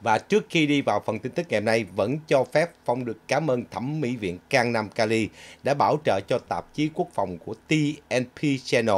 Và trước khi đi vào phần tin tức ngày hôm nay, vẫn cho phép Phong được cảm ơn Thẩm mỹ viện Can Nam Cali đã bảo trợ cho tạp chí quốc phòng của TNP Channel.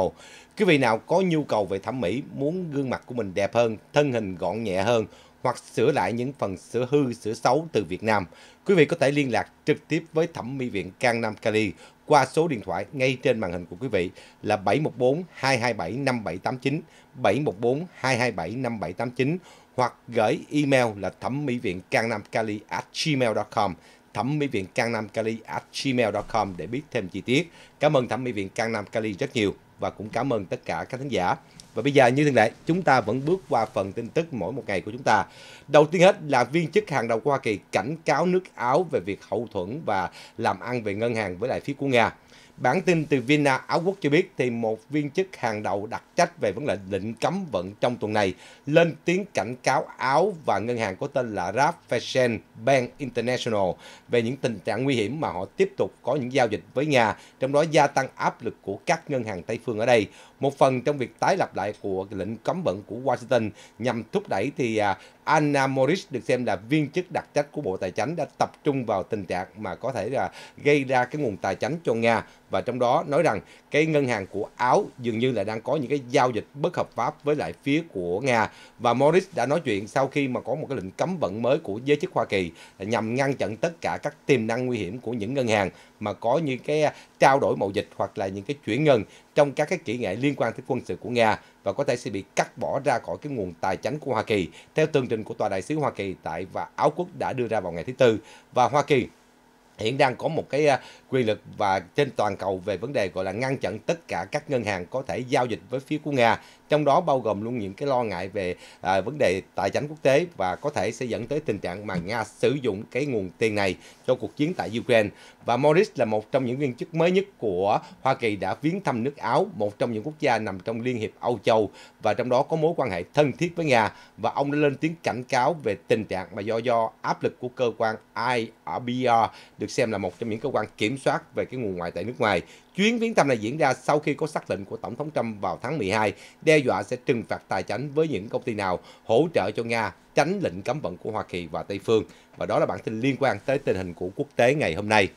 Quý vị nào có nhu cầu về thẩm mỹ, muốn gương mặt của mình đẹp hơn, thân hình gọn nhẹ hơn, hoặc sửa lại những phần sửa hư, sửa xấu từ Việt Nam. Quý vị có thể liên lạc trực tiếp với Thẩm mỹ viện Gangnam Kali qua số điện thoại ngay trên màn hình của quý vị là 714 227 5789, 714 227 5789 hoặc gửi email là thẩm mỹ viện Gangnam Kali at gmail.com thẩm mỹ viện Gangnam Kali at gmail.com để biết thêm chi tiết. Cảm ơn thẩm mỹ viện Gangnam Kali rất nhiều và cũng cảm ơn tất cả các khán giả. Và bây giờ như thường lệ, chúng ta vẫn bước qua phần tin tức mỗi một ngày của chúng ta. Đầu tiên hết là viên chức hàng đầu của Hoa Kỳ cảnh cáo nước Áo về việc hậu thuẫn và làm ăn về ngân hàng với lại phía của Nga. Bản tin từ Vina Áo Quốc cho biết thì một viên chức hàng đầu đặc trách về vấn đề lệnh cấm vận trong tuần này lên tiếng cảnh cáo Áo và ngân hàng có tên là Raiffeisen Bank International về những tình trạng nguy hiểm mà họ tiếp tục có những giao dịch với Nga, trong đó gia tăng áp lực của các ngân hàng Tây phương ở đây. Một phần trong việc tái lập lại của lệnh cấm vận của Washington nhằm thúc đẩy thì à, Anna Morris được xem là viên chức đặc trách của Bộ Tài chính đã tập trung vào tình trạng mà có thể là gây ra cái nguồn tài chính cho Nga và trong đó nói rằng cái ngân hàng của Áo dường như là đang có những cái giao dịch bất hợp pháp với lại phía của Nga và Morris đã nói chuyện sau khi mà có một cái lệnh cấm vận mới của giới chức Hoa Kỳ nhằm ngăn chặn tất cả các tiềm năng nguy hiểm của những ngân hàng mà có những cái trao đổi mậu dịch hoặc là những cái chuyển ngân trong các cái kỹ nghệ liên quan tới quân sự của Nga và có thể sẽ bị cắt bỏ ra khỏi cái nguồn tài chính của Hoa Kỳ theo tường trình của tòa đại sứ Hoa Kỳ tại và Áo quốc đã đưa ra vào ngày thứ tư và Hoa Kỳ hiện đang có một cái à, quy lực và trên toàn cầu về vấn đề gọi là ngăn chặn tất cả các ngân hàng có thể giao dịch với phía của Nga trong đó bao gồm luôn những cái lo ngại về à, vấn đề tài chính quốc tế và có thể sẽ dẫn tới tình trạng mà Nga sử dụng cái nguồn tiền này cho cuộc chiến tại Ukraine. Và Morris là một trong những viên chức mới nhất của Hoa Kỳ đã viếng thăm nước Áo, một trong những quốc gia nằm trong Liên hiệp Âu Châu và trong đó có mối quan hệ thân thiết với Nga và ông đã lên tiếng cảnh cáo về tình trạng mà do do áp lực của cơ quan IRBR được xem là một trong những cơ quan kiểm soát về cái nguồn ngoại tệ nước ngoài Chuyến viếng thăm này diễn ra sau khi có xác lệnh của Tổng thống Trump vào tháng 12 đe dọa sẽ trừng phạt tài chính với những công ty nào hỗ trợ cho Nga tránh lệnh cấm vận của Hoa Kỳ và Tây Phương. Và đó là bản tin liên quan tới tình hình của quốc tế ngày hôm nay.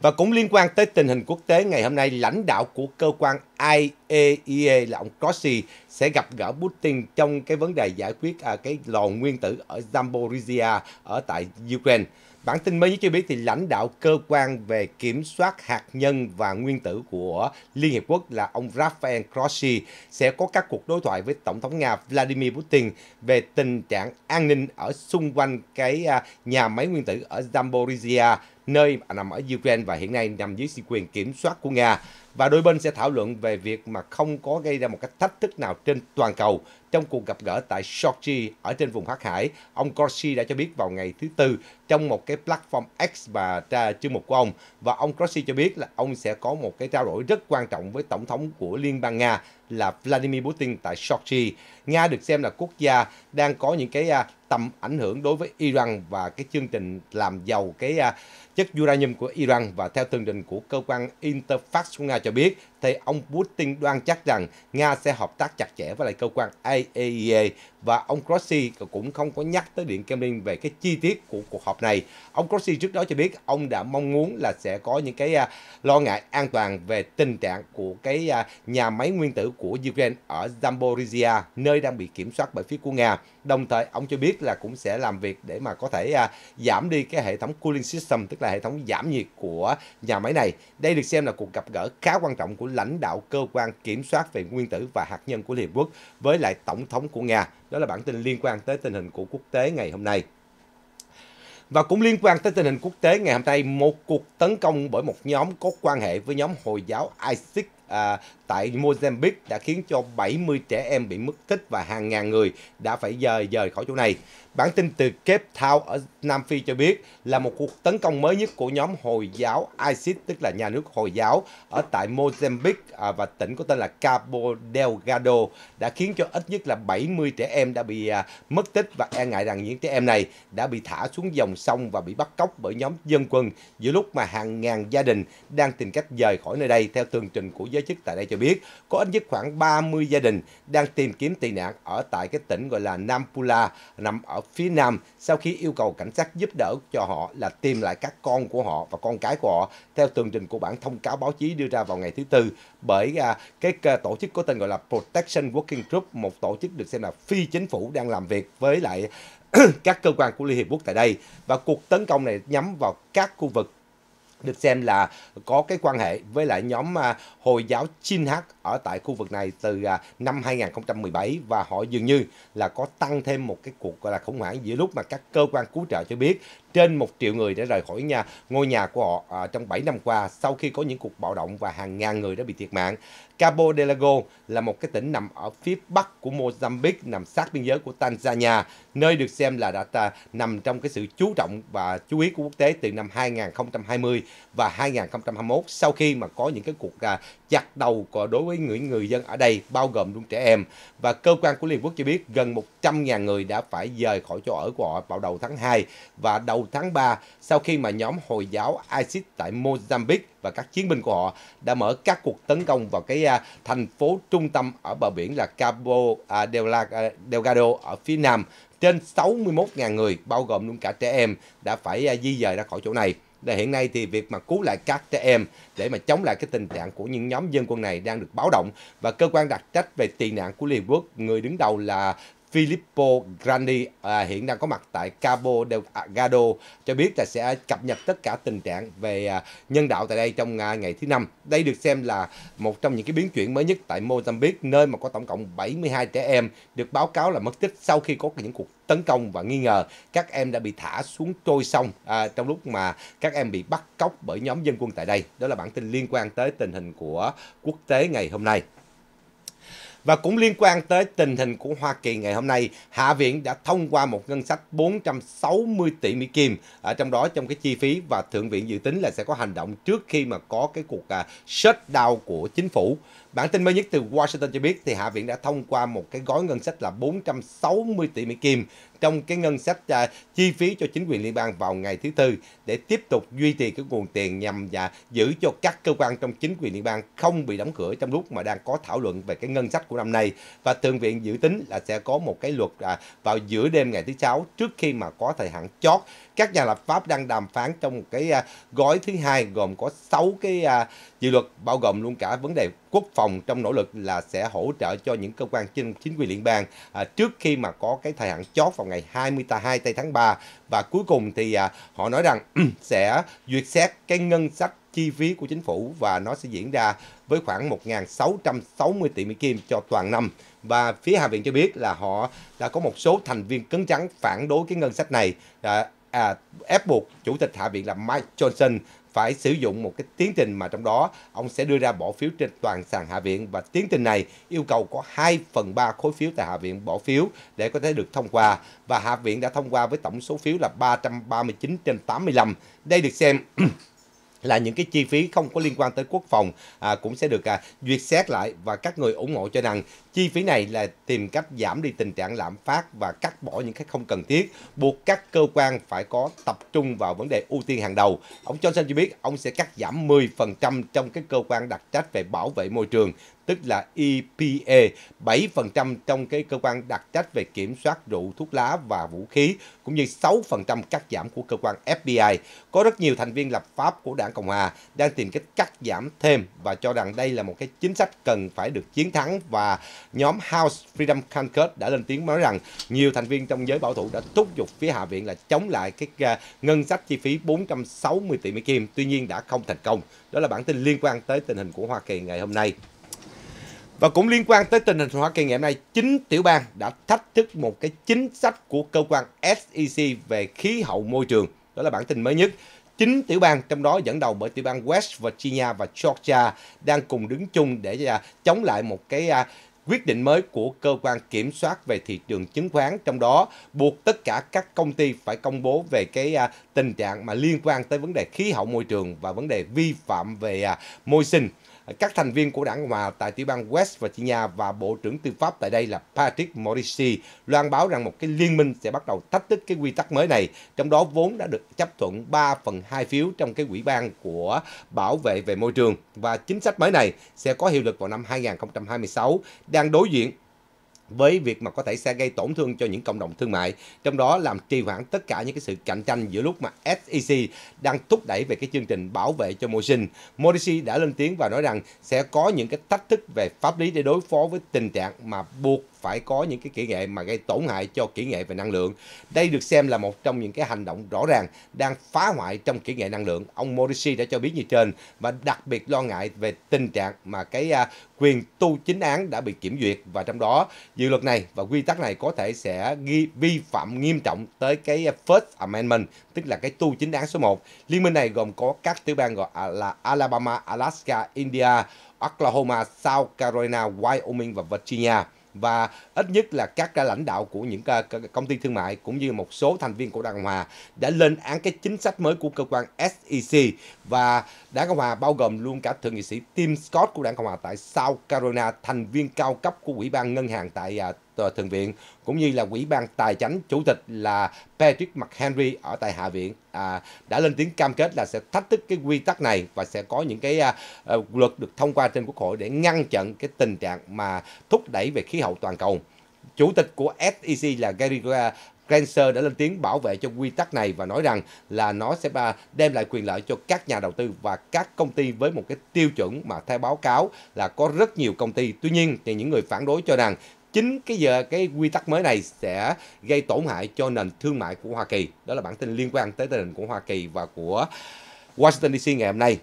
Và cũng liên quan tới tình hình quốc tế ngày hôm nay, lãnh đạo của cơ quan IAEA e là ông Grossi sẽ gặp gỡ Putin trong cái vấn đề giải quyết à, cái lò nguyên tử ở Zaporizhia ở tại Ukraine. Bản tin mới nhất cho biết thì lãnh đạo cơ quan về kiểm soát hạt nhân và nguyên tử của Liên Hiệp Quốc là ông Rafael Grossi sẽ có các cuộc đối thoại với Tổng thống Nga Vladimir Putin về tình trạng an ninh ở xung quanh cái à, nhà máy nguyên tử ở Zaporizhia, nơi nằm ở Ukraine và hiện nay nằm dưới sự quyền kiểm soát của Nga. Và đôi bên sẽ thảo luận về việc mà không có gây ra một cách thách thức nào trên toàn cầu. Trong cuộc gặp gỡ tại Sochi ở trên vùng Hắc Hải, ông Corsi đã cho biết vào ngày thứ Tư trong một cái platform X và tra chương mục của ông. Và ông Corsi cho biết là ông sẽ có một cái trao đổi rất quan trọng với Tổng thống của Liên bang Nga là Vladimir Putin tại Sochi. Nga được xem là quốc gia đang có những cái à, tầm ảnh hưởng đối với Iran và cái chương trình làm giàu cái à, chất uranium của Iran và theo tường trình của cơ quan Interfax của Nga cho biết thì ông Putin đoan chắc rằng Nga sẽ hợp tác chặt chẽ với lại cơ quan IAEA e e và ông Grossi cũng không có nhắc tới Điện Kremlin về cái chi tiết của cuộc họp này. Ông Grossi trước đó cho biết ông đã mong muốn là sẽ có những cái à, lo ngại an toàn về tình trạng của cái à, nhà máy nguyên tử của Ukraine ở Zaporizhia, nơi đang bị kiểm soát bởi phía của Nga. Đồng thời, ông cho biết là cũng sẽ làm việc để mà có thể à, giảm đi cái hệ thống cooling system, tức là hệ thống giảm nhiệt của nhà máy này. Đây được xem là cuộc gặp gỡ khá quan trọng của của lãnh đạo cơ quan kiểm soát về nguyên tử và hạt nhân của Liên Hợp Quốc với lại Tổng thống của Nga. Đó là bản tin liên quan tới tình hình của quốc tế ngày hôm nay. Và cũng liên quan tới tình hình quốc tế ngày hôm nay, một cuộc tấn công bởi một nhóm có quan hệ với nhóm Hồi giáo ISIS à, tại Mozambique đã khiến cho 70 trẻ em bị mất tích và hàng ngàn người đã phải rời rời khỏi chỗ này. Bản tin từ Cape Town ở Nam Phi cho biết là một cuộc tấn công mới nhất của nhóm Hồi giáo ISIS, tức là nhà nước Hồi giáo, ở tại Mozambique à, và tỉnh có tên là Cabo Delgado đã khiến cho ít nhất là 70 trẻ em đã bị à, mất tích và e ngại rằng những trẻ em này đã bị thả xuống dòng sông và bị bắt cóc bởi nhóm dân quân giữa lúc mà hàng ngàn gia đình đang tìm cách rời khỏi nơi đây theo tường trình của giới chức tại đây cho biết có ít nhất khoảng 30 gia đình đang tìm kiếm tị nạn ở tại cái tỉnh gọi là Nampula nằm ở phía Nam sau khi yêu cầu cảnh sát giúp đỡ cho họ là tìm lại các con của họ và con cái của họ theo tường trình của bản thông cáo báo chí đưa ra vào ngày thứ Tư bởi à, cái à, tổ chức có tên gọi là Protection Working Group, một tổ chức được xem là phi chính phủ đang làm việc với lại các cơ quan của Liên Hiệp Quốc tại đây và cuộc tấn công này nhắm vào các khu vực được xem là có cái quan hệ với lại nhóm à, Hồi giáo Chin Hắc ở tại khu vực này từ à, năm 2017 và họ dường như là có tăng thêm một cái cuộc gọi là khủng hoảng giữa lúc mà các cơ quan cứu trợ cho biết trên 1 triệu người đã rời khỏi nhà ngôi nhà của họ à, trong 7 năm qua sau khi có những cuộc bạo động và hàng ngàn người đã bị thiệt mạng. Cabo Delgado là một cái tỉnh nằm ở phía bắc của Mozambique, nằm sát biên giới của Tanzania, nơi được xem là đã ta, nằm trong cái sự chú trọng và chú ý của quốc tế từ năm 2020 và 2021 sau khi mà có những cái cuộc à, chặt đầu của đối với những người dân ở đây, bao gồm luôn trẻ em. Và cơ quan của Liên Quốc cho biết gần 100.000 người đã phải rời khỏi chỗ ở của họ vào đầu tháng 2 và đầu tháng 3 sau khi mà nhóm Hồi giáo ISIS tại Mozambique và các chiến binh của họ đã mở các cuộc tấn công vào cái à, thành phố trung tâm ở bờ biển là Cabo à, à, Delgado ở phía nam. Trên 61.000 người, bao gồm luôn cả trẻ em, đã phải di dời ra khỏi chỗ này là hiện nay thì việc mà cứu lại các trẻ em để mà chống lại cái tình trạng của những nhóm dân quân này đang được báo động và cơ quan đặc trách về tị nạn của Liên Quốc người đứng đầu là Filippo Grandi à, hiện đang có mặt tại Cabo Delgado cho biết là sẽ cập nhật tất cả tình trạng về à, nhân đạo tại đây trong à, ngày thứ năm. Đây được xem là một trong những cái biến chuyển mới nhất tại Mozambique nơi mà có tổng cộng 72 trẻ em được báo cáo là mất tích sau khi có những cuộc tấn công và nghi ngờ các em đã bị thả xuống trôi sông à, trong lúc mà các em bị bắt cóc bởi nhóm dân quân tại đây. Đó là bản tin liên quan tới tình hình của quốc tế ngày hôm nay. Và cũng liên quan tới tình hình của Hoa Kỳ ngày hôm nay, Hạ viện đã thông qua một ngân sách 460 tỷ Mỹ Kim, ở trong đó trong cái chi phí và Thượng viện dự tính là sẽ có hành động trước khi mà có cái cuộc à, shutdown của chính phủ. Bản tin mới nhất từ Washington cho biết thì Hạ viện đã thông qua một cái gói ngân sách là 460 tỷ Mỹ Kim trong cái ngân sách uh, chi phí cho chính quyền liên bang vào ngày thứ tư để tiếp tục duy trì cái nguồn tiền nhằm và giữ cho các cơ quan trong chính quyền liên bang không bị đóng cửa trong lúc mà đang có thảo luận về cái ngân sách của năm nay và thượng viện dự tính là sẽ có một cái luật à, vào giữa đêm ngày thứ sáu trước khi mà có thời hạn chót các nhà lập pháp đang đàm phán trong một cái à, gói thứ hai gồm có 6 cái à, Dự luật bao gồm luôn cả vấn đề quốc phòng trong nỗ lực là sẽ hỗ trợ cho những cơ quan chính, chính quyền liên bang à, trước khi mà có cái thời hạn chót vào ngày 22 tây tháng 3 và cuối cùng thì à, họ nói rằng sẽ duyệt xét cái ngân sách chi phí của chính phủ và nó sẽ diễn ra với khoảng 1.660 tỷ Mỹ Kim cho toàn năm. Và phía Hạ viện cho biết là họ đã có một số thành viên cứng trắng phản đối cái ngân sách này. À, à, ép buộc Chủ tịch Hạ viện là Mike Johnson phải sử dụng một cái tiến trình mà trong đó ông sẽ đưa ra bỏ phiếu trên toàn sàn Hạ viện và tiến trình này yêu cầu có 2 phần 3 khối phiếu tại Hạ viện bỏ phiếu để có thể được thông qua và Hạ viện đã thông qua với tổng số phiếu là 339 trên 85. Đây được xem là những cái chi phí không có liên quan tới quốc phòng à, cũng sẽ được à, duyệt xét lại và các người ủng hộ cho rằng chi phí này là tìm cách giảm đi tình trạng lạm phát và cắt bỏ những cái không cần thiết buộc các cơ quan phải có tập trung vào vấn đề ưu tiên hàng đầu ông Johnson cho biết ông sẽ cắt giảm 10% trong các cơ quan đặc trách về bảo vệ môi trường tức là EPA, 7% trong cái cơ quan đặc trách về kiểm soát rượu, thuốc lá và vũ khí, cũng như 6% cắt giảm của cơ quan FBI. Có rất nhiều thành viên lập pháp của đảng Cộng Hòa đang tìm cách cắt giảm thêm và cho rằng đây là một cái chính sách cần phải được chiến thắng và nhóm House Freedom Caucus đã lên tiếng nói rằng nhiều thành viên trong giới bảo thủ đã thúc giục phía Hạ viện là chống lại cái à, ngân sách chi phí 460 tỷ Mỹ Kim, tuy nhiên đã không thành công. Đó là bản tin liên quan tới tình hình của Hoa Kỳ ngày hôm nay. Và cũng liên quan tới tình hình Hoa Kỳ ngày hôm nay, chính tiểu bang đã thách thức một cái chính sách của cơ quan SEC về khí hậu môi trường. Đó là bản tin mới nhất. Chính tiểu bang trong đó dẫn đầu bởi tiểu bang West Virginia và Georgia đang cùng đứng chung để à, chống lại một cái à, quyết định mới của cơ quan kiểm soát về thị trường chứng khoán trong đó buộc tất cả các công ty phải công bố về cái à, tình trạng mà liên quan tới vấn đề khí hậu môi trường và vấn đề vi phạm về môi sinh. Các thành viên của đảng Cộng hòa tại tiểu bang West Virginia và Bộ trưởng Tư pháp tại đây là Patrick Morrissey loan báo rằng một cái liên minh sẽ bắt đầu thách thức cái quy tắc mới này, trong đó vốn đã được chấp thuận 3 phần 2 phiếu trong cái quỹ ban của bảo vệ về môi trường và chính sách mới này sẽ có hiệu lực vào năm 2026 đang đối diện với việc mà có thể sẽ gây tổn thương cho những cộng đồng thương mại, trong đó làm trì hoãn tất cả những cái sự cạnh tranh giữa lúc mà SEC đang thúc đẩy về cái chương trình bảo vệ cho môi sinh. Morrissey đã lên tiếng và nói rằng sẽ có những cái thách thức về pháp lý để đối phó với tình trạng mà buộc phải có những cái kỹ nghệ mà gây tổn hại cho kỹ nghệ về năng lượng. Đây được xem là một trong những cái hành động rõ ràng đang phá hoại trong kỹ nghệ năng lượng. Ông Morrissey đã cho biết như trên và đặc biệt lo ngại về tình trạng mà cái à, quyền tu chính án đã bị kiểm duyệt và trong đó dự luật này và quy tắc này có thể sẽ ghi vi phạm nghiêm trọng tới cái First Amendment tức là cái tu chính án số 1. Liên minh này gồm có các tiểu bang gọi à, là Alabama, Alaska, India, Oklahoma, South Carolina, Wyoming và Virginia và ít nhất là các lãnh đạo của những à, công ty thương mại cũng như một số thành viên của Đảng Cộng Hòa đã lên án cái chính sách mới của cơ quan SEC và Đảng Cộng Hòa bao gồm luôn cả thượng nghị sĩ Tim Scott của Đảng Cộng Hòa tại South Carolina, thành viên cao cấp của Ủy ban Ngân hàng tại à, Ờ, Thượng viện cũng như là quỹ ban Tài chánh Chủ tịch là Patrick McHenry ở tại Hạ viện à, đã lên tiếng cam kết là sẽ thách thức cái quy tắc này và sẽ có những cái à, à luật được thông qua trên Quốc hội để ngăn chặn cái tình trạng mà thúc đẩy về khí hậu toàn cầu. Chủ tịch của SEC là Gary Gensler đã lên tiếng bảo vệ cho quy tắc này và nói rằng là nó sẽ đem lại quyền lợi cho các nhà đầu tư và các công ty với một cái tiêu chuẩn mà theo báo cáo là có rất nhiều công ty. Tuy nhiên thì những người phản đối cho rằng chính cái giờ cái quy tắc mới này sẽ gây tổn hại cho nền thương mại của Hoa Kỳ. Đó là bản tin liên quan tới tình hình của Hoa Kỳ và của Washington DC ngày hôm nay.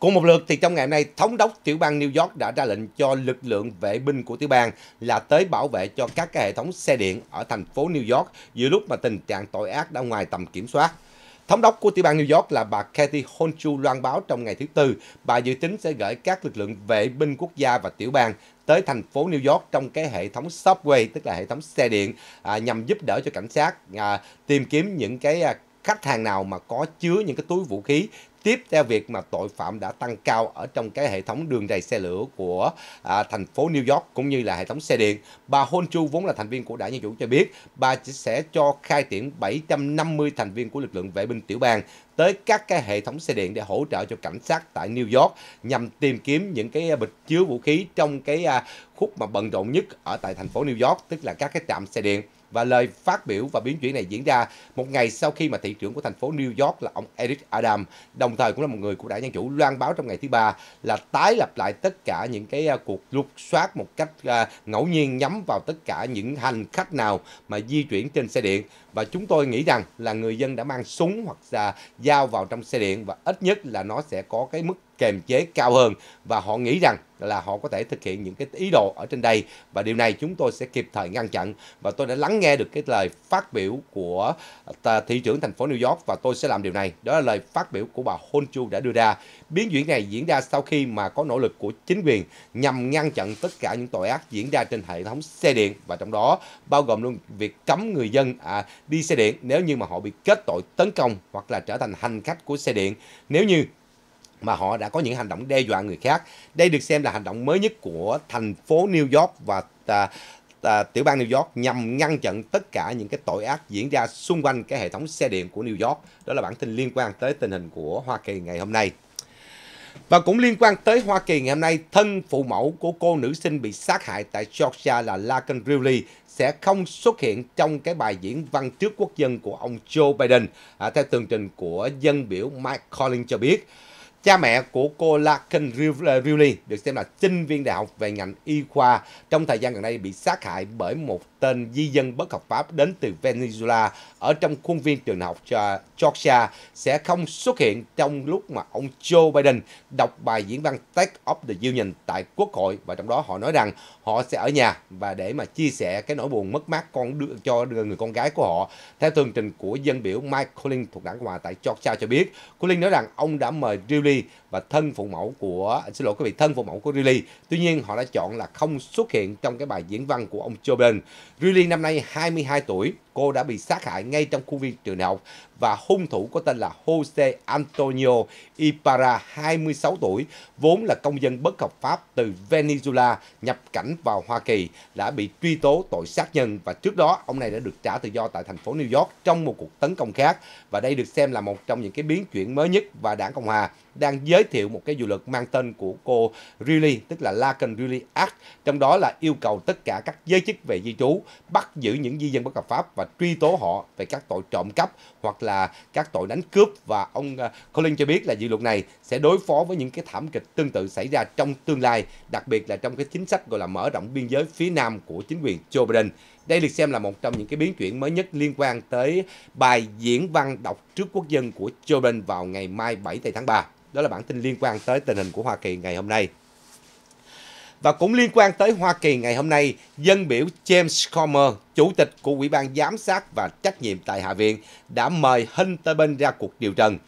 Cùng một lượt thì trong ngày hôm nay, thống đốc tiểu bang New York đã ra lệnh cho lực lượng vệ binh của tiểu bang là tới bảo vệ cho các cái hệ thống xe điện ở thành phố New York giữa lúc mà tình trạng tội ác đã ngoài tầm kiểm soát. Thống đốc của tiểu bang New York là bà Kathy Hochul loan báo trong ngày thứ Tư, bà dự tính sẽ gửi các lực lượng vệ binh quốc gia và tiểu bang tới thành phố New York trong cái hệ thống subway tức là hệ thống xe điện à, nhằm giúp đỡ cho cảnh sát à, tìm kiếm những cái à, khách hàng nào mà có chứa những cái túi vũ khí tiếp theo việc mà tội phạm đã tăng cao ở trong cái hệ thống đường dây xe lửa của à, thành phố New York cũng như là hệ thống xe điện. Bà Hôn Chu vốn là thành viên của đảng Dân Chủ cho biết bà sẽ cho khai triển 750 thành viên của lực lượng vệ binh tiểu bang tới các cái hệ thống xe điện để hỗ trợ cho cảnh sát tại New York nhằm tìm kiếm những cái bịch chứa vũ khí trong cái à, khúc mà bận rộn nhất ở tại thành phố New York tức là các cái trạm xe điện và lời phát biểu và biến chuyển này diễn ra một ngày sau khi mà thị trưởng của thành phố New York là ông Eric Adam, đồng thời cũng là một người của đảng Dân Chủ loan báo trong ngày thứ ba là tái lập lại tất cả những cái à, cuộc lục soát một cách à, ngẫu nhiên nhắm vào tất cả những hành khách nào mà di chuyển trên xe điện và chúng tôi nghĩ rằng là người dân đã mang súng hoặc là dao vào trong xe điện và ít nhất là nó sẽ có cái mức kềm chế cao hơn và họ nghĩ rằng là họ có thể thực hiện những cái ý đồ ở trên đây và điều này chúng tôi sẽ kịp thời ngăn chặn và tôi đã lắng nghe được cái lời phát biểu của thị trưởng thành phố New York và tôi sẽ làm điều này đó là lời phát biểu của bà Hon Chu đã đưa ra biến chuyển này diễn ra sau khi mà có nỗ lực của chính quyền nhằm ngăn chặn tất cả những tội ác diễn ra trên hệ thống xe điện và trong đó bao gồm luôn việc cấm người dân à, đi xe điện nếu như mà họ bị kết tội tấn công hoặc là trở thành hành khách của xe điện nếu như mà họ đã có những hành động đe dọa người khác. Đây được xem là hành động mới nhất của thành phố New York và à, à, tiểu bang New York nhằm ngăn chặn tất cả những cái tội ác diễn ra xung quanh cái hệ thống xe điện của New York. Đó là bản tin liên quan tới tình hình của Hoa Kỳ ngày hôm nay. Và cũng liên quan tới Hoa Kỳ ngày hôm nay, thân phụ mẫu của cô nữ sinh bị sát hại tại Georgia là Laken Riley sẽ không xuất hiện trong cái bài diễn văn trước quốc dân của ông Joe Biden, à, theo tường trình của dân biểu Mike Collins cho biết. Cha mẹ của cô Larkin Rewley ờ, được xem là sinh viên đại học về ngành y khoa trong thời gian gần đây bị sát hại bởi một tên di dân bất hợp pháp đến từ Venezuela ở trong khuôn viên trường học Georgia sẽ không xuất hiện trong lúc mà ông Joe Biden đọc bài diễn văn State of the Union tại Quốc hội và trong đó họ nói rằng họ sẽ ở nhà và để mà chia sẻ cái nỗi buồn mất mát con đưa cho người con gái của họ. Theo tường trình của dân biểu Mike Collins thuộc đảng Cộng hòa tại Georgia cho biết, Collins nói rằng ông đã mời Julie và thân phụ mẫu của xin lỗi quý vị thân phụ mẫu của Riley. Tuy nhiên họ đã chọn là không xuất hiện trong cái bài diễn văn của ông Joe Biden. Riley năm nay 22 tuổi, cô đã bị sát hại ngay trong khu viên trường đại học và hung thủ có tên là Jose Antonio Iparra, 26 tuổi, vốn là công dân bất hợp pháp từ Venezuela nhập cảnh vào Hoa Kỳ, đã bị truy tố tội sát nhân và trước đó ông này đã được trả tự do tại thành phố New York trong một cuộc tấn công khác và đây được xem là một trong những cái biến chuyển mới nhất và đảng Cộng Hòa đang giới thiệu một cái dự luật mang tên của cô Riley, tức là Laken Riley Act, trong đó là yêu cầu tất cả các giới chức về di trú bắt giữ những di dân bất hợp pháp và truy tố họ về các tội trộm cắp hoặc là các tội đánh cướp và ông ờ, Colin cho biết là dự luật này sẽ đối phó với những cái thảm kịch tương tự xảy ra trong tương lai, đặc biệt là trong cái chính sách gọi là mở rộng biên giới phía nam của chính quyền Joe Biden. Đây được xem là một trong những cái biến chuyển mới nhất liên quan tới bài diễn văn đọc trước quốc dân của Joe Biden vào ngày mai 7 tháng 3. Đó là bản tin liên quan tới tình hình của Hoa Kỳ ngày hôm nay. Và cũng liên quan tới Hoa Kỳ ngày hôm nay, dân biểu James Comer, chủ tịch của Ủy ban Giám sát và Trách nhiệm tại Hạ viện, đã mời Hunter Biden ra cuộc điều trần.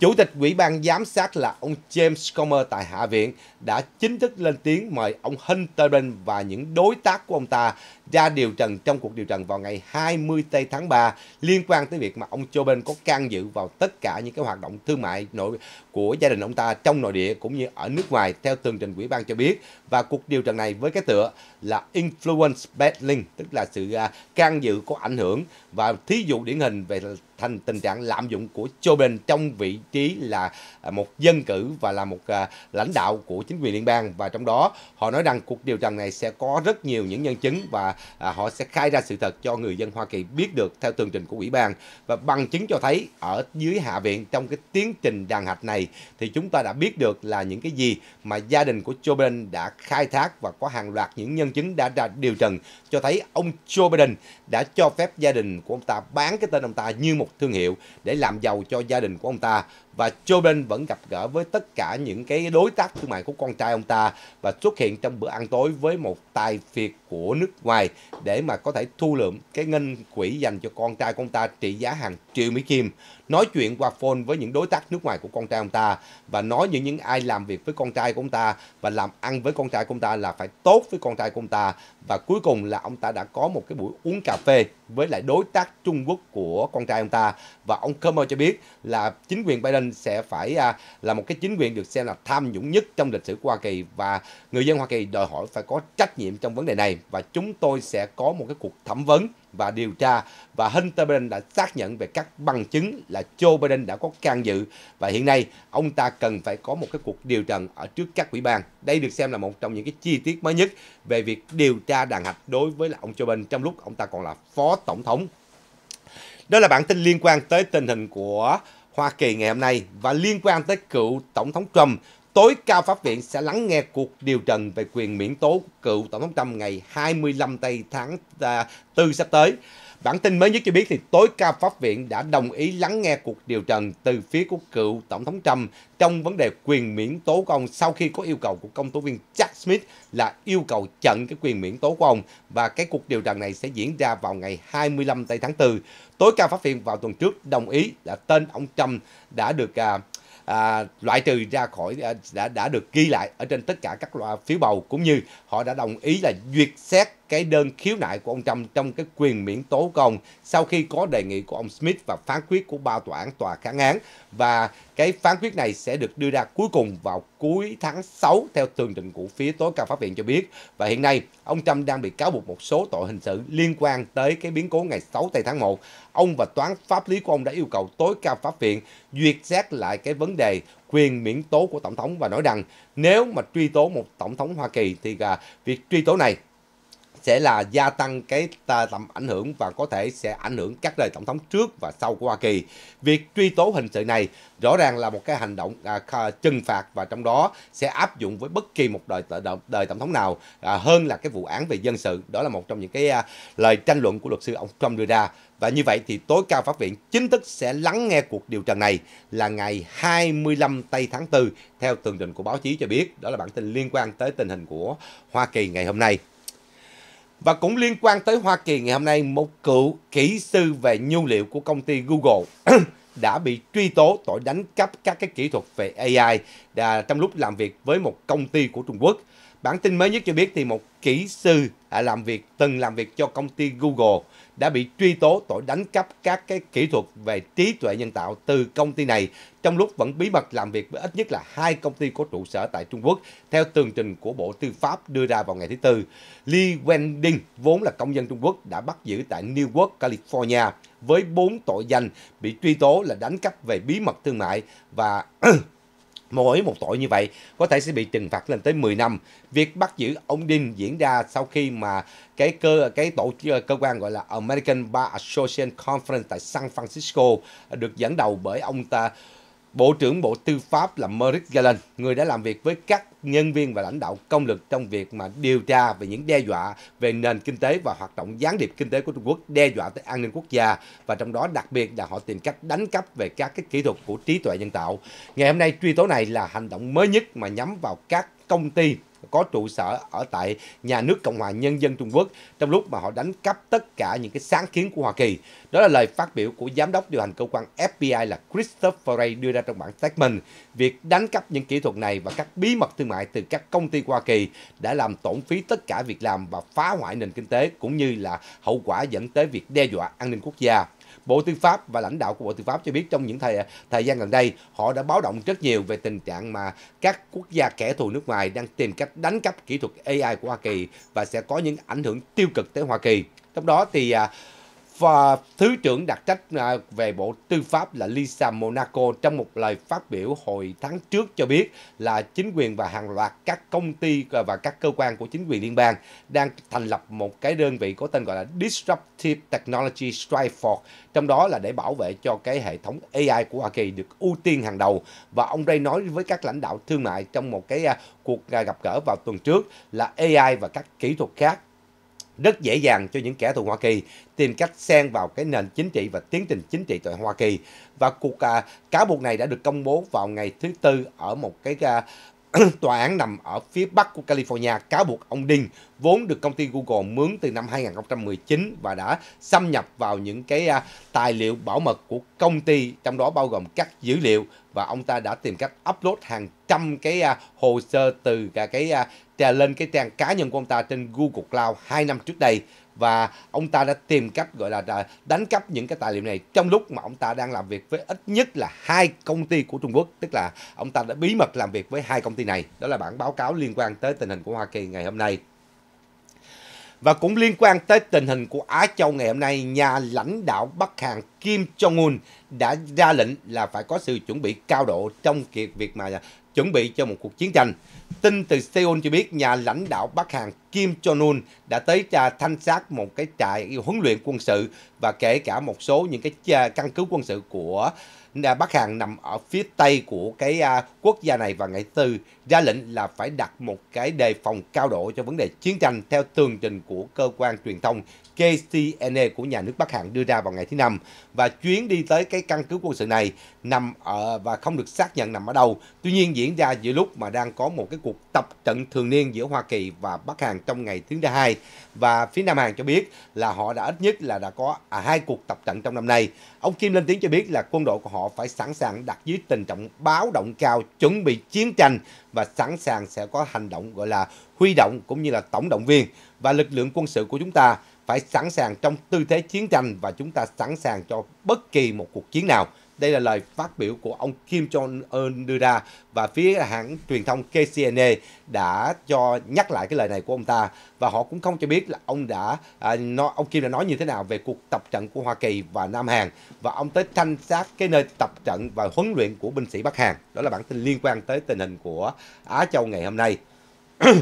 Chủ tịch Ủy ban giám sát là ông James Comer tại Hạ viện đã chính thức lên tiếng mời ông Hunter Biden và những đối tác của ông ta ra điều trần trong cuộc điều trần vào ngày 20 tây tháng 3 liên quan tới việc mà ông Joe Biden có can dự vào tất cả những cái hoạt động thương mại nội của gia đình ông ta trong nội địa cũng như ở nước ngoài theo tường trình ủy ban cho biết và cuộc điều trần này với cái tựa là influence battling tức là sự à, can dự có ảnh hưởng và thí dụ điển hình về thành tình trạng lạm dụng của Joe Biden trong vị trí là à, một dân cử và là một à, lãnh đạo của chính quyền liên bang và trong đó họ nói rằng cuộc điều trần này sẽ có rất nhiều những nhân chứng và à, họ sẽ khai ra sự thật cho người dân Hoa Kỳ biết được theo tường trình của ủy ban và bằng chứng cho thấy ở dưới hạ viện trong cái tiến trình đàn hạch này thì chúng ta đã biết được là những cái gì mà gia đình của Joe Biden đã khai thác và có hàng loạt những nhân chứng đã ra điều trần cho thấy ông Joe Biden đã cho phép gia đình của ông ta bán cái tên ông ta như một thương hiệu để làm giàu cho gia đình của ông ta và Joe Biden vẫn gặp gỡ với tất cả những cái đối tác thương mại của con trai ông ta và xuất hiện trong bữa ăn tối với một tài phiệt của nước ngoài để mà có thể thu lượm cái ngân quỹ dành cho con trai của ông ta trị giá hàng triệu Mỹ Kim nói chuyện qua phone với những đối tác nước ngoài của con trai ông ta và nói những những ai làm việc với con trai của ông ta và làm ăn với con trai của ông ta là phải tốt với con trai của ông ta và cuối cùng là ông ta đã có một cái buổi uống cà phê với lại đối tác Trung Quốc của con trai ông ta và ông Comer cho biết là chính quyền Biden sẽ phải à, là một cái chính quyền được xem là tham nhũng nhất trong lịch sử của Hoa Kỳ và người dân Hoa Kỳ đòi hỏi phải có trách nhiệm trong vấn đề này và chúng tôi sẽ có một cái cuộc thẩm vấn và điều tra và Hunter Biden đã xác nhận về các bằng chứng là Joe Biden đã có can dự và hiện nay ông ta cần phải có một cái cuộc điều trần ở trước các ủy ban. Đây được xem là một trong những cái chi tiết mới nhất về việc điều tra đàn hạch đối với là ông Joe Biden trong lúc ông ta còn là phó tổng thống. Đó là bản tin liên quan tới tình hình của Hoa Kỳ ngày hôm nay và liên quan tới cựu tổng thống Trump Tối cao pháp viện sẽ lắng nghe cuộc điều trần về quyền miễn tố cựu Tổng thống Trump ngày 25 tây tháng 4 à, sắp tới. Bản tin mới nhất cho biết thì tối cao pháp viện đã đồng ý lắng nghe cuộc điều trần từ phía của cựu Tổng thống Trump trong vấn đề quyền miễn tố của ông sau khi có yêu cầu của công tố viên Jack Smith là yêu cầu chặn cái quyền miễn tố của ông và cái cuộc điều trần này sẽ diễn ra vào ngày 25 tây tháng 4. Tối cao pháp viện vào tuần trước đồng ý là tên ông Trump đã được à, à, loại trừ ra khỏi à, đã đã được ghi lại ở trên tất cả các loại phiếu bầu cũng như họ đã đồng ý là duyệt xét cái đơn khiếu nại của ông Trump trong cái quyền miễn tố của sau khi có đề nghị của ông Smith và phán quyết của ba tòa án tòa kháng án và cái phán quyết này sẽ được đưa ra cuối cùng vào cuối tháng 6 theo tường trình của phía tối cao pháp viện cho biết và hiện nay ông Trump đang bị cáo buộc một số tội hình sự liên quan tới cái biến cố ngày 6 tây tháng 1 ông và toán pháp lý của ông đã yêu cầu tối cao pháp viện duyệt xét lại cái vấn đề quyền miễn tố của tổng thống và nói rằng nếu mà truy tố một tổng thống Hoa Kỳ thì à, việc truy tố này sẽ là gia tăng cái tầm ảnh hưởng và có thể sẽ ảnh hưởng các đời tổng thống trước và sau của Hoa Kỳ. Việc truy tố hình sự này rõ ràng là một cái hành động à, trừng phạt và trong đó sẽ áp dụng với bất kỳ một đời đời tổng thống nào à, hơn là cái vụ án về dân sự. Đó là một trong những cái à, lời tranh luận của luật sư ông Trump đưa ra. Và như vậy thì tối cao pháp viện chính thức sẽ lắng nghe cuộc điều trần này là ngày 25 tây tháng 4 theo tường trình của báo chí cho biết. Đó là bản tin liên quan tới tình hình của Hoa Kỳ ngày hôm nay. Và cũng liên quan tới Hoa Kỳ ngày hôm nay, một cựu kỹ sư về nhu liệu của công ty Google đã bị truy tố tội đánh cắp các cái kỹ thuật về AI à, trong lúc làm việc với một công ty của Trung Quốc. Bản tin mới nhất cho biết thì một kỹ sư làm việc từng làm việc cho công ty Google đã bị truy tố tội đánh cắp các cái kỹ thuật về trí tuệ nhân tạo từ công ty này trong lúc vẫn bí mật làm việc với ít nhất là hai công ty có trụ sở tại Trung Quốc theo tường trình của Bộ Tư pháp đưa ra vào ngày thứ Tư. Li Wending, vốn là công dân Trung Quốc, đã bắt giữ tại New York, California với bốn tội danh bị truy tố là đánh cắp về bí mật thương mại và Mỗi một tội như vậy có thể sẽ bị trừng phạt lên tới 10 năm. Việc bắt giữ ông Đinh diễn ra sau khi mà cái cơ cái tổ ờ, cơ quan gọi là American Bar Association Conference tại San Francisco được dẫn đầu bởi ông ta Bộ trưởng Bộ Tư pháp là Merrick Garland, người đã làm việc với các nhân viên và lãnh đạo công lực trong việc mà điều tra về những đe dọa về nền kinh tế và hoạt động gián điệp kinh tế của Trung Quốc đe dọa tới an ninh quốc gia và trong đó đặc biệt là họ tìm cách đánh cắp về các cái kỹ thuật của trí tuệ nhân tạo. Ngày hôm nay truy tố này là hành động mới nhất mà nhắm vào các công ty có trụ sở ở tại nhà nước Cộng hòa Nhân dân Trung Quốc trong lúc mà họ đánh cắp tất cả những cái sáng kiến của Hoa Kỳ. Đó là lời phát biểu của Giám đốc điều hành cơ quan FBI là Christopher Ray đưa ra trong bản statement. Việc đánh cắp những kỹ thuật này và các bí mật thương mại từ các công ty Hoa Kỳ đã làm tổn phí tất cả việc làm và phá hoại nền kinh tế cũng như là hậu quả dẫn tới việc đe dọa an ninh quốc gia. Bộ Tư pháp và lãnh đạo của Bộ Tư pháp cho biết trong những thời thời gian gần đây, họ đã báo động rất nhiều về tình trạng mà các quốc gia kẻ thù nước ngoài đang tìm cách đánh cắp kỹ thuật AI của Hoa Kỳ và sẽ có những ảnh hưởng tiêu cực tới Hoa Kỳ. Trong đó thì à, và Thứ trưởng đặc trách à, về Bộ Tư pháp là Lisa Monaco trong một lời phát biểu hồi tháng trước cho biết là chính quyền và hàng loạt các công ty và các cơ quan của chính quyền liên bang đang thành lập một cái đơn vị có tên gọi là Disruptive Technology Strike Force, trong đó là để bảo vệ cho cái hệ thống AI của Hoa Kỳ được ưu tiên hàng đầu. Và ông Ray nói với các lãnh đạo thương mại trong một cái à, cuộc à, gặp gỡ vào tuần trước là AI và các kỹ thuật khác rất dễ dàng cho những kẻ thù Hoa Kỳ tìm cách xen vào cái nền chính trị và tiến trình chính trị tại Hoa Kỳ. Và cuộc à, cáo buộc này đã được công bố vào ngày thứ Tư ở một cái à, tòa án nằm ở phía bắc của California cáo buộc ông Ding vốn được công ty Google mướn từ năm 2019 và đã xâm nhập vào những cái à, tài liệu bảo mật của công ty trong đó bao gồm các dữ liệu và ông ta đã tìm cách upload hàng trăm cái à, hồ sơ từ cả cái à, lên cái trang cá nhân của ông ta trên Google Cloud 2 năm trước đây và ông ta đã tìm cách gọi là đánh cắp những cái tài liệu này trong lúc mà ông ta đang làm việc với ít nhất là hai công ty của Trung Quốc tức là ông ta đã bí mật làm việc với hai công ty này đó là bản báo cáo liên quan tới tình hình của Hoa Kỳ ngày hôm nay và cũng liên quan tới tình hình của Á Châu ngày hôm nay, nhà lãnh đạo Bắc Hàn Kim Jong-un đã ra lệnh là phải có sự chuẩn bị cao độ trong việc mà chuẩn bị cho một cuộc chiến tranh. Tin từ Seoul cho biết nhà lãnh đạo Bắc Hàn Kim Jong-un đã tới thanh sát một cái trại huấn luyện quân sự và kể cả một số những cái căn cứ quân sự của à, Bắc Hàn nằm ở phía tây của cái à, quốc gia này và ngày tư ra lệnh là phải đặt một cái đề phòng cao độ cho vấn đề chiến tranh theo tường trình của cơ quan truyền thông KCNA e của nhà nước Bắc Hàn đưa ra vào ngày thứ Năm và chuyến đi tới cái căn cứ quân sự này nằm ở và không được xác nhận nằm ở đâu. Tuy nhiên diễn ra giữa lúc mà đang có một cái cuộc tập trận thường niên giữa Hoa Kỳ và Bắc Hàn trong ngày thứ hai và phía Nam Hàn cho biết là họ đã ít nhất là đã có à, hai cuộc tập trận trong năm nay. Ông Kim lên tiếng cho biết là quân đội của họ phải sẵn sàng đặt dưới tình trạng báo động cao chuẩn bị chiến tranh và sẵn sàng sẽ có hành động gọi là huy động cũng như là tổng động viên và lực lượng quân sự của chúng ta phải sẵn sàng trong tư thế chiến tranh và chúng ta sẵn sàng cho bất kỳ một cuộc chiến nào. Đây là lời phát biểu của ông Kim Jong-un đưa ra và phía hãng truyền thông KCNA đã cho nhắc lại cái lời này của ông ta và họ cũng không cho biết là ông đã à, nó, ông Kim đã nói như thế nào về cuộc tập trận của Hoa Kỳ và Nam Hàn và ông tới thanh sát cái nơi tập trận và huấn luyện của binh sĩ Bắc Hàn. Đó là bản tin liên quan tới tình hình của Á Châu ngày hôm nay.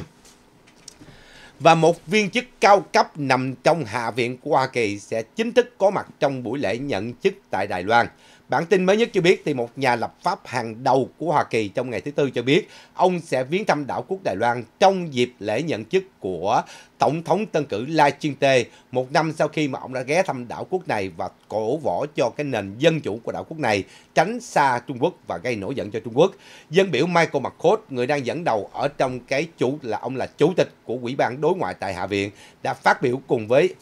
và một viên chức cao cấp nằm trong Hạ viện của Hoa Kỳ sẽ chính thức có mặt trong buổi lễ nhận chức tại Đài Loan. Bản tin mới nhất cho biết thì một nhà lập pháp hàng đầu của Hoa Kỳ trong ngày thứ Tư cho biết ông sẽ viếng thăm đảo quốc Đài Loan trong dịp lễ nhận chức của Tổng thống tân cử Lai ching tê một năm sau khi mà ông đã ghé thăm đảo quốc này và cổ võ cho cái nền dân chủ của đảo quốc này tránh xa Trung Quốc và gây nổi giận cho Trung Quốc. Dân biểu Michael McCord, người đang dẫn đầu ở trong cái chủ là ông là chủ tịch của Ủy ban Đối ngoại tại Hạ viện đã phát biểu cùng với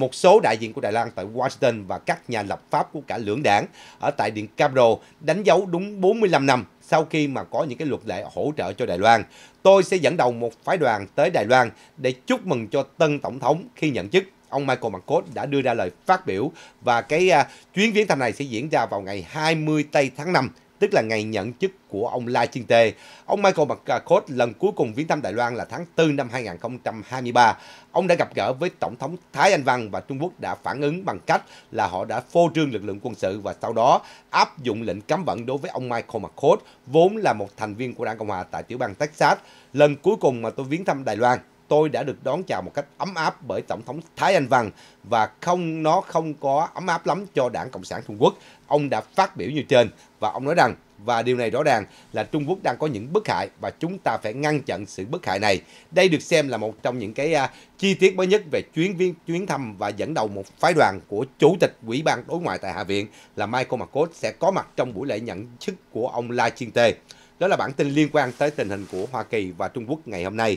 một số đại diện của Đài Loan tại Washington và các nhà lập pháp của cả lưỡng đảng ở tại Điện Capitol đánh dấu đúng 45 năm sau khi mà có những cái luật lệ hỗ trợ cho Đài Loan. Tôi sẽ dẫn đầu một phái đoàn tới Đài Loan để chúc mừng cho tân tổng thống khi nhận chức ông Michael Marcos đã đưa ra lời phát biểu và cái à, chuyến viếng thăm này sẽ diễn ra vào ngày 20 tây tháng 5 tức là ngày nhận chức của ông Lai Chiên Tê. Ông Michael McCord lần cuối cùng viếng thăm Đài Loan là tháng 4 năm 2023. Ông đã gặp gỡ với Tổng thống Thái Anh Văn và Trung Quốc đã phản ứng bằng cách là họ đã phô trương lực lượng quân sự và sau đó áp dụng lệnh cấm vận đối với ông Michael McCord, vốn là một thành viên của đảng Cộng Hòa tại tiểu bang Texas. Lần cuối cùng mà tôi viếng thăm Đài Loan tôi đã được đón chào một cách ấm áp bởi Tổng thống Thái Anh Văn và không nó không có ấm áp lắm cho đảng Cộng sản Trung Quốc. Ông đã phát biểu như trên và ông nói rằng và điều này rõ ràng là Trung Quốc đang có những bức hại và chúng ta phải ngăn chặn sự bức hại này. Đây được xem là một trong những cái uh, chi tiết mới nhất về chuyến viên chuyến thăm và dẫn đầu một phái đoàn của Chủ tịch Ủy ban Đối ngoại tại Hạ viện là Michael McCord sẽ có mặt trong buổi lễ nhận chức của ông La Chiên Tê. Đó là bản tin liên quan tới tình hình của Hoa Kỳ và Trung Quốc ngày hôm nay.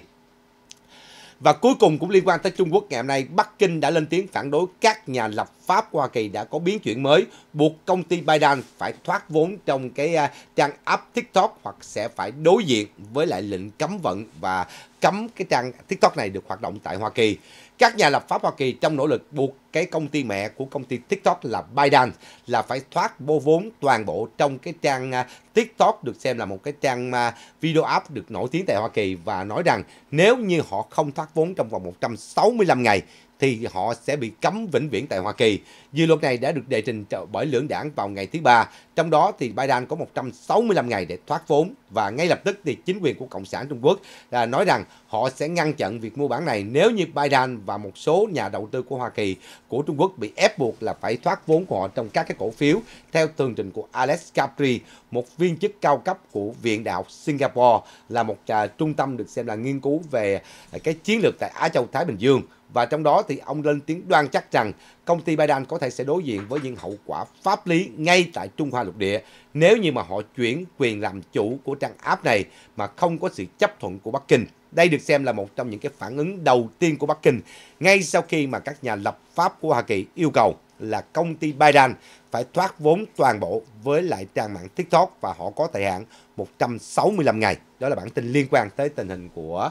Và cuối cùng cũng liên quan tới Trung Quốc ngày hôm nay, Bắc Kinh đã lên tiếng phản đối các nhà lập pháp Hoa Kỳ đã có biến chuyển mới, buộc công ty Biden phải thoát vốn trong cái à, trang app TikTok hoặc sẽ phải đối diện với lại lệnh cấm vận và cấm cái trang TikTok này được hoạt động tại Hoa Kỳ. Các nhà lập pháp Hoa Kỳ trong nỗ lực buộc cái công ty mẹ của công ty TikTok là ByteDance là phải thoát bô vốn toàn bộ trong cái trang à, TikTok được xem là một cái trang à, video app được nổi tiếng tại Hoa Kỳ và nói rằng nếu như họ không thoát vốn trong vòng 165 ngày thì họ sẽ bị cấm vĩnh viễn tại Hoa Kỳ. Dự luật này đã được đệ trình bởi lưỡng đảng vào ngày thứ ba. Trong đó thì Biden có 165 ngày để thoát vốn và ngay lập tức thì chính quyền của Cộng sản Trung Quốc à, nói rằng họ sẽ ngăn chặn việc mua bán này nếu như Biden và một số nhà đầu tư của Hoa Kỳ của Trung Quốc bị ép buộc là phải thoát vốn của họ trong các cái cổ phiếu theo tường trình của Alex Capri, một viên chức cao cấp của Viện Đạo Singapore là một à, trung tâm được xem là nghiên cứu về à, cái chiến lược tại Á Châu Thái Bình Dương và trong đó thì ông lên tiếng đoan chắc rằng công ty Biden có thể sẽ đối diện với những hậu quả pháp lý ngay tại Trung Hoa lục địa nếu như mà họ chuyển quyền làm chủ của trang app này mà không có sự chấp thuận của Bắc Kinh. Đây được xem là một trong những cái phản ứng đầu tiên của Bắc Kinh ngay sau khi mà các nhà lập pháp của Hoa Kỳ yêu cầu là công ty Biden phải thoát vốn toàn bộ với lại trang mạng TikTok và họ có thời hạn 165 ngày. Đó là bản tin liên quan tới tình hình của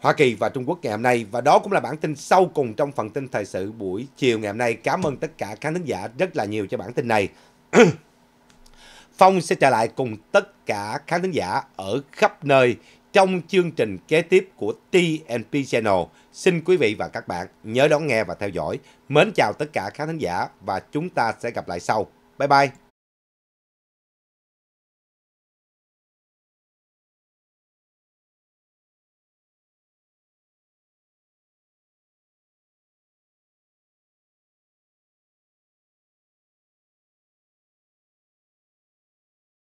Hoa Kỳ và Trung Quốc ngày hôm nay và đó cũng là bản tin sau cùng trong phần tin thời sự buổi chiều ngày hôm nay. Cảm ơn tất cả khán thính giả rất là nhiều cho bản tin này. Phong sẽ trở lại cùng tất cả khán thính giả ở khắp nơi trong chương trình kế tiếp của TNP Channel. Xin quý vị và các bạn nhớ đón nghe và theo dõi. Mến chào tất cả khán thính giả và chúng ta sẽ gặp lại sau. Bye bye!